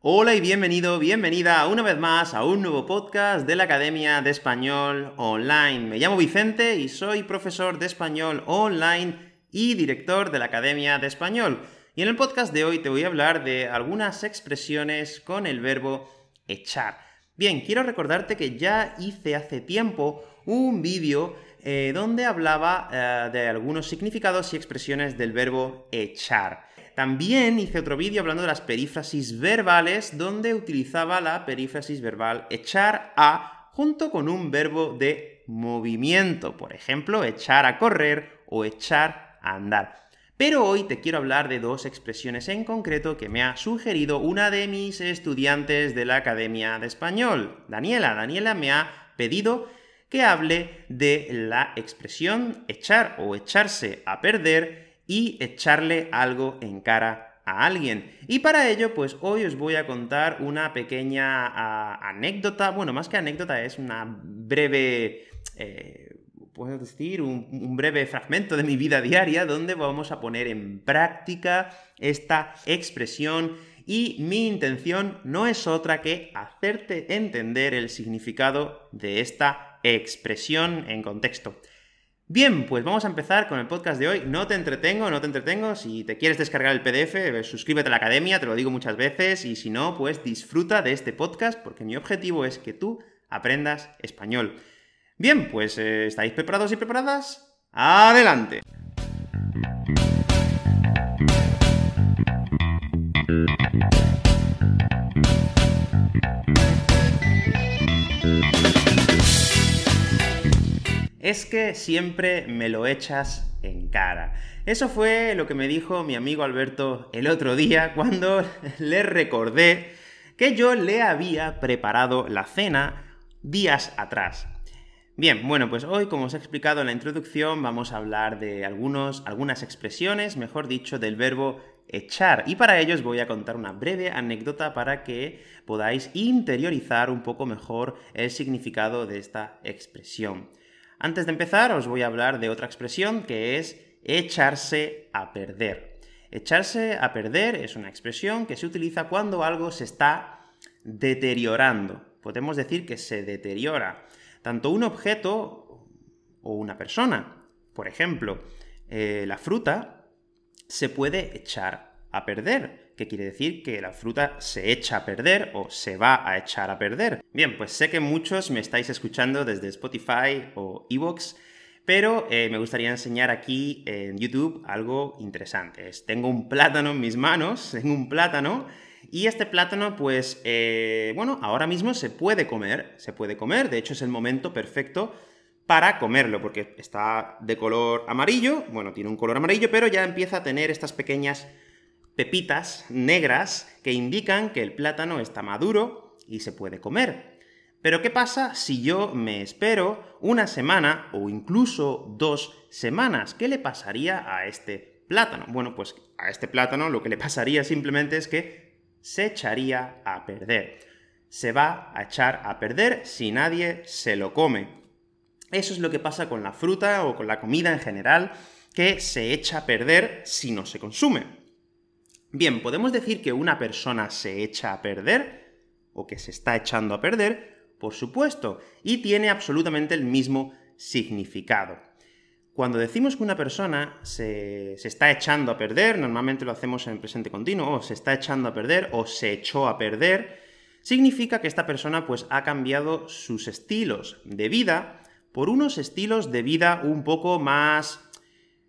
Hola y bienvenido, bienvenida una vez más a un nuevo podcast de la Academia de Español Online. Me llamo Vicente y soy profesor de español online y director de la Academia de Español. Y en el podcast de hoy te voy a hablar de algunas expresiones con el verbo echar. Bien, quiero recordarte que ya hice hace tiempo un vídeo eh, donde hablaba eh, de algunos significados y expresiones del verbo echar. También hice otro vídeo hablando de las perífrasis verbales, donde utilizaba la perífrasis verbal echar a junto con un verbo de movimiento, por ejemplo, echar a correr o echar a andar. Pero hoy te quiero hablar de dos expresiones en concreto que me ha sugerido una de mis estudiantes de la Academia de Español, Daniela. Daniela me ha pedido que hable de la expresión echar o echarse a perder y echarle algo en cara a alguien. Y para ello, pues hoy os voy a contar una pequeña ah, anécdota, bueno, más que anécdota, es una breve... Eh, decir, un, breve fragmento de mi vida diaria donde vamos a poner en práctica esta expresión y mi intención no es otra que hacerte entender el significado de esta expresión en contexto. Bien, pues vamos a empezar con el podcast de hoy. No te entretengo, no te entretengo. Si te quieres descargar el PDF, eh, suscríbete a la academia, te lo digo muchas veces. Y si no, pues disfruta de este podcast, porque mi objetivo es que tú aprendas español. Bien, pues eh, ¿estáis preparados y preparadas? ¡Adelante! es que siempre me lo echas en cara. Eso fue lo que me dijo mi amigo Alberto el otro día cuando le recordé que yo le había preparado la cena días atrás. Bien, bueno, pues hoy, como os he explicado en la introducción, vamos a hablar de algunos, algunas expresiones, mejor dicho, del verbo echar. Y para ello os voy a contar una breve anécdota para que podáis interiorizar un poco mejor el significado de esta expresión. Antes de empezar, os voy a hablar de otra expresión que es echarse a perder. Echarse a perder es una expresión que se utiliza cuando algo se está deteriorando. Podemos decir que se deteriora tanto un objeto o una persona. Por ejemplo, eh, la fruta se puede echar a perder, que quiere decir que la fruta se echa a perder o se va a echar a perder. Bien, pues sé que muchos me estáis escuchando desde Spotify o Evox, pero eh, me gustaría enseñar aquí en YouTube algo interesante. Tengo un plátano en mis manos, tengo un plátano, y este plátano, pues, eh, bueno, ahora mismo se puede comer, se puede comer, de hecho es el momento perfecto para comerlo, porque está de color amarillo, bueno, tiene un color amarillo, pero ya empieza a tener estas pequeñas pepitas negras que indican que el plátano está maduro y se puede comer. Pero ¿qué pasa si yo me espero una semana o incluso dos semanas? ¿Qué le pasaría a este plátano? Bueno, pues a este plátano lo que le pasaría simplemente es que se echaría a perder. Se va a echar a perder si nadie se lo come. Eso es lo que pasa con la fruta o con la comida en general, que se echa a perder si no se consume. Bien, podemos decir que una persona se echa a perder, o que se está echando a perder, por supuesto, y tiene absolutamente el mismo significado. Cuando decimos que una persona se, está echando a perder, normalmente lo hacemos en presente continuo, o se está echando a perder, o se echó a perder, significa que esta persona pues ha cambiado sus estilos de vida por unos estilos de vida un poco más...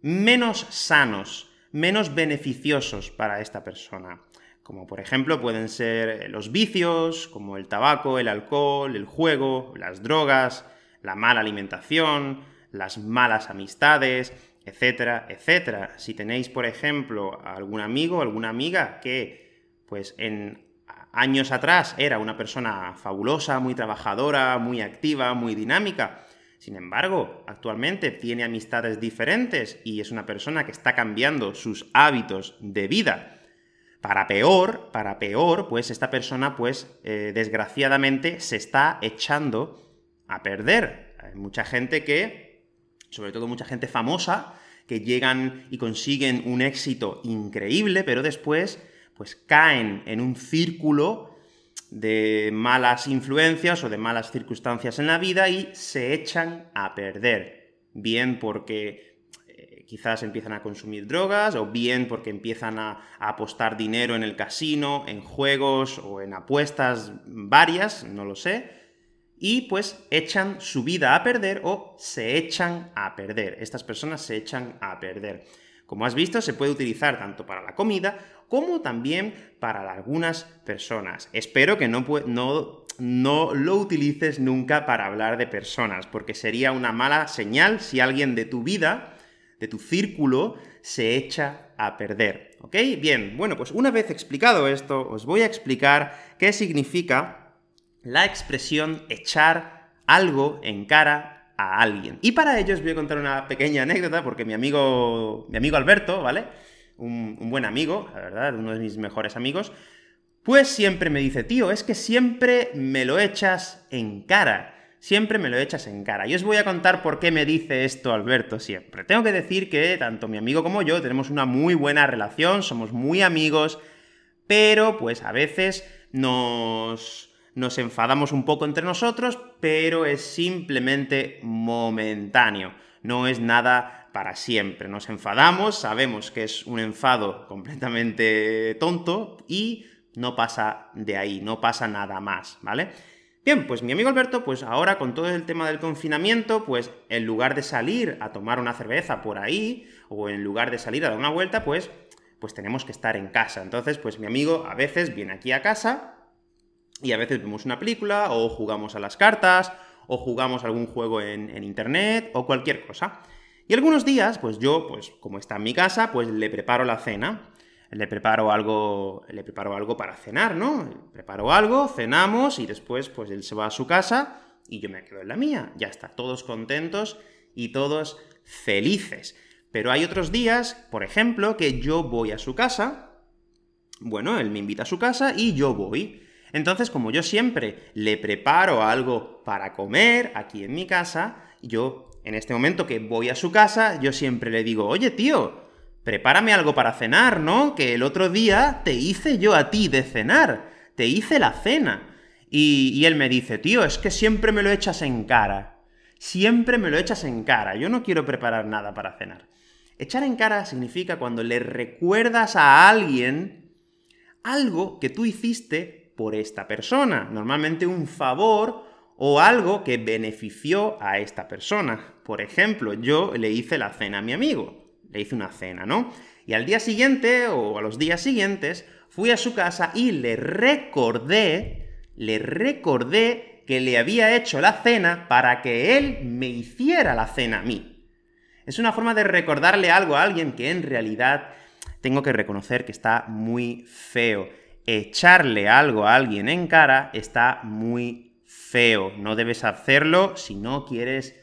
menos sanos, menos beneficiosos para esta persona como por ejemplo pueden ser los vicios, como el tabaco, el alcohol, el juego, las drogas, la mala alimentación, las malas amistades, etcétera, etcétera. Si tenéis, por ejemplo, algún amigo, alguna amiga que, pues en años atrás era una persona fabulosa, muy trabajadora, muy activa, muy dinámica, sin embargo, actualmente tiene amistades diferentes y es una persona que está cambiando sus hábitos de vida. Para peor, para peor, pues esta persona, pues eh, desgraciadamente se está echando a perder. Hay mucha gente que, sobre todo mucha gente famosa, que llegan y consiguen un éxito increíble, pero después, pues caen en un círculo de malas influencias o de malas circunstancias en la vida y se echan a perder. Bien porque eh, quizás empiezan a consumir drogas o bien porque empiezan a, apostar dinero en el casino, en juegos o en apuestas varias, no lo sé. Y pues echan su vida a perder o se echan a perder. Estas personas se echan a perder. Como has visto, se puede utilizar tanto para la comida como también para algunas personas. Espero que no, no, lo utilices nunca para hablar de personas, porque sería una mala señal si alguien de tu vida, de tu círculo, se echa a perder. ¿Ok? Bien, bueno, pues una vez explicado esto, os voy a explicar qué significa la expresión echar algo en cara a alguien. Y para ello os voy a contar una pequeña anécdota, porque mi amigo, mi amigo Alberto, ¿vale? un, buen amigo, la verdad, uno de mis mejores amigos, pues siempre me dice, tío, es que siempre me lo echas en cara. Siempre me lo echas en cara. Y os voy a contar por qué me dice esto Alberto siempre. Tengo que decir que tanto mi amigo como yo tenemos una muy buena relación, somos muy amigos, pero pues a veces nos nos enfadamos un poco entre nosotros, pero es simplemente momentáneo no es nada para siempre. Nos enfadamos, sabemos que es un enfado completamente tonto y no pasa de ahí, no pasa nada más, ¿vale? Bien, pues mi amigo Alberto, pues ahora con todo el tema del confinamiento, pues en lugar de salir a tomar una cerveza por ahí, o en lugar de salir a dar una vuelta, pues, pues tenemos que estar en casa. Entonces, pues mi amigo a veces viene aquí a casa y a veces vemos una película, o jugamos a las cartas, o jugamos algún juego en, internet o cualquier cosa. Y algunos días, pues yo, pues como está en mi casa, pues le preparo la cena. Le preparo algo, le preparo algo para cenar, ¿no? preparo algo, cenamos y después pues él se va a su casa y yo me quedo en la mía. Ya está, todos contentos y todos felices. Pero hay otros días, por ejemplo, que yo voy a su casa, bueno, él me invita a su casa y yo voy. Entonces, como yo siempre le preparo algo para comer aquí en mi casa, yo en este momento que voy a su casa, yo siempre le digo, oye tío, prepárame algo para cenar, ¿no? Que el otro día te hice yo a ti de cenar, te hice la cena. Y, él me dice, tío, es que siempre me lo echas en cara. Siempre me lo echas en cara. Yo no quiero preparar nada para cenar. Echar en cara significa cuando le recuerdas a alguien algo que tú hiciste por esta persona, normalmente un favor o algo que benefició a esta persona. Por ejemplo, yo le hice la cena a mi amigo, le hice una cena, ¿no? Y al día siguiente o a los días siguientes fui a su casa y le recordé, le recordé que le había hecho la cena para que él me hiciera la cena a mí. Es una forma de recordarle algo a alguien que en realidad tengo que reconocer que está muy feo echarle algo a alguien en cara está muy feo. No debes hacerlo si no quieres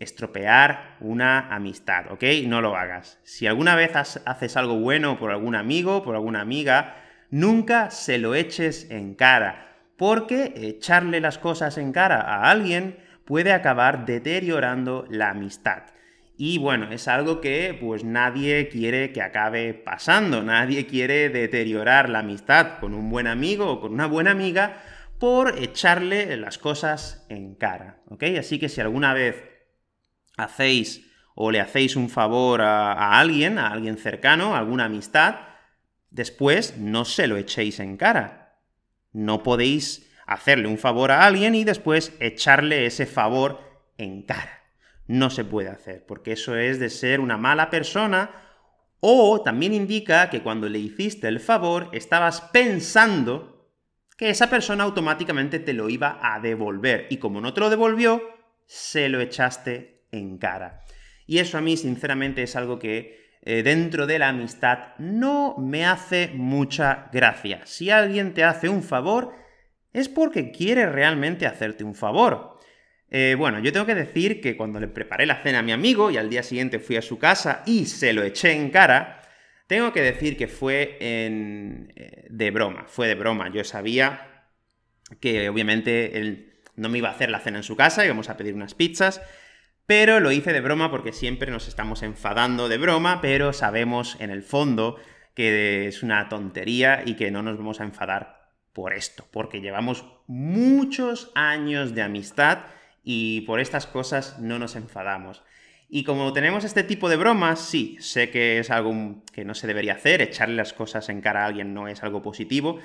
estropear una amistad, ¿ok? No lo hagas. Si alguna vez haces algo bueno por algún amigo, por alguna amiga, nunca se lo eches en cara, porque echarle las cosas en cara a alguien puede acabar deteriorando la amistad. Y bueno, es algo que pues nadie quiere que acabe pasando, nadie quiere deteriorar la amistad con un buen amigo o con una buena amiga por echarle las cosas en cara, Así que si alguna vez hacéis o le hacéis un favor a, a, alguien, a alguien cercano, a alguna amistad, después no se lo echéis en cara. No podéis hacerle un favor a alguien y después echarle ese favor en cara no se puede hacer, porque eso es de ser una mala persona o también indica que cuando le hiciste el favor estabas pensando que esa persona automáticamente te lo iba a devolver y como no te lo devolvió, se lo echaste en cara. Y eso a mí sinceramente es algo que eh, dentro de la amistad no me hace mucha gracia. Si alguien te hace un favor, es porque quiere realmente hacerte un favor. Eh, bueno, yo tengo que decir que cuando le preparé la cena a mi amigo y al día siguiente fui a su casa y se lo eché en cara, tengo que decir que fue eh, de broma, fue de broma. Yo sabía que obviamente él no me iba a hacer la cena en su casa, íbamos a pedir unas pizzas, pero lo hice de broma porque siempre nos estamos enfadando de broma, pero sabemos en el fondo que es una tontería y que no nos vamos a enfadar por esto, porque llevamos muchos años de amistad y por estas cosas no nos enfadamos. Y como tenemos este tipo de bromas, sí, sé que es algo que no se debería hacer, echarle las cosas en cara a alguien no es algo positivo,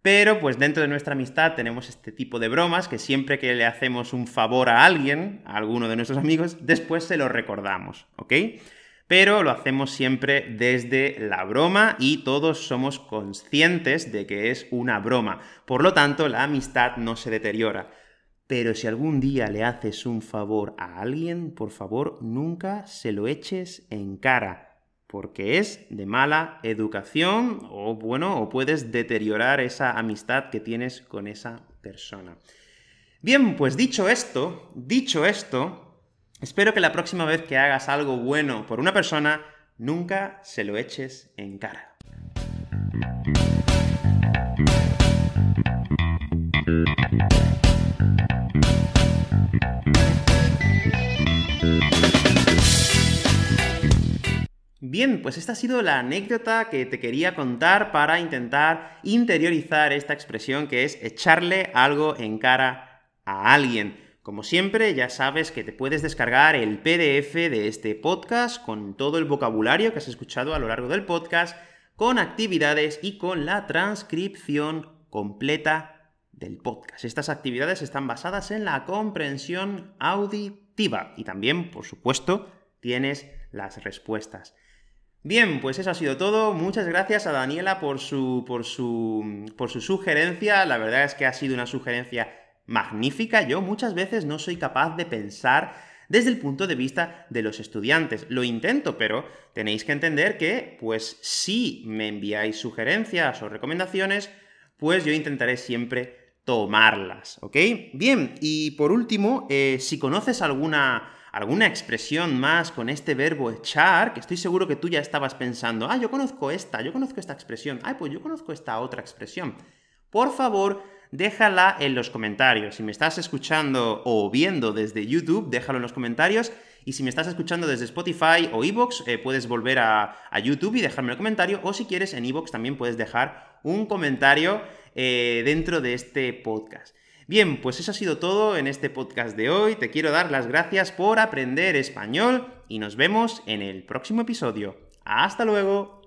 pero pues dentro de nuestra amistad tenemos este tipo de bromas que siempre que le hacemos un favor a alguien, a alguno de nuestros amigos, después se lo recordamos, ¿ok? Pero lo hacemos siempre desde la broma y todos somos conscientes de que es una broma. Por lo tanto, la amistad no se deteriora. Pero si algún día le haces un favor a alguien, por favor nunca se lo eches en cara, porque es de mala educación o bueno, o puedes deteriorar esa amistad que tienes con esa persona. Bien, pues dicho esto, dicho esto, espero que la próxima vez que hagas algo bueno por una persona, nunca se lo eches en cara. Bien, pues esta ha sido la anécdota que te quería contar para intentar interiorizar esta expresión que es echarle algo en cara a alguien. Como siempre, ya sabes que te puedes descargar el PDF de este podcast con todo el vocabulario que has escuchado a lo largo del podcast, con actividades y con la transcripción completa del podcast. Estas actividades están basadas en la comprensión auditiva y también, por supuesto, tienes las respuestas. Bien, pues eso ha sido todo. Muchas gracias a Daniela por su, por su, por su sugerencia. La verdad es que ha sido una sugerencia magnífica. Yo muchas veces no soy capaz de pensar desde el punto de vista de los estudiantes. Lo intento, pero tenéis que entender que, pues, si me enviáis sugerencias o recomendaciones, pues yo intentaré siempre tomarlas, ¿ok? Bien, y por último, eh, si conoces alguna alguna expresión más con este verbo echar, que estoy seguro que tú ya estabas pensando, ah, yo conozco esta, yo conozco esta expresión, ay, pues yo conozco esta otra expresión. Por favor, déjala en los comentarios. Si me estás escuchando o viendo desde YouTube, déjalo en los comentarios. Y si me estás escuchando desde Spotify o Evox, eh, puedes volver a, YouTube y dejarme el comentario. O si quieres, en Evox también puedes dejar un comentario eh, dentro de este podcast. Bien, pues eso ha sido todo en este podcast de hoy. Te quiero dar las gracias por aprender español y nos vemos en el próximo episodio. Hasta luego.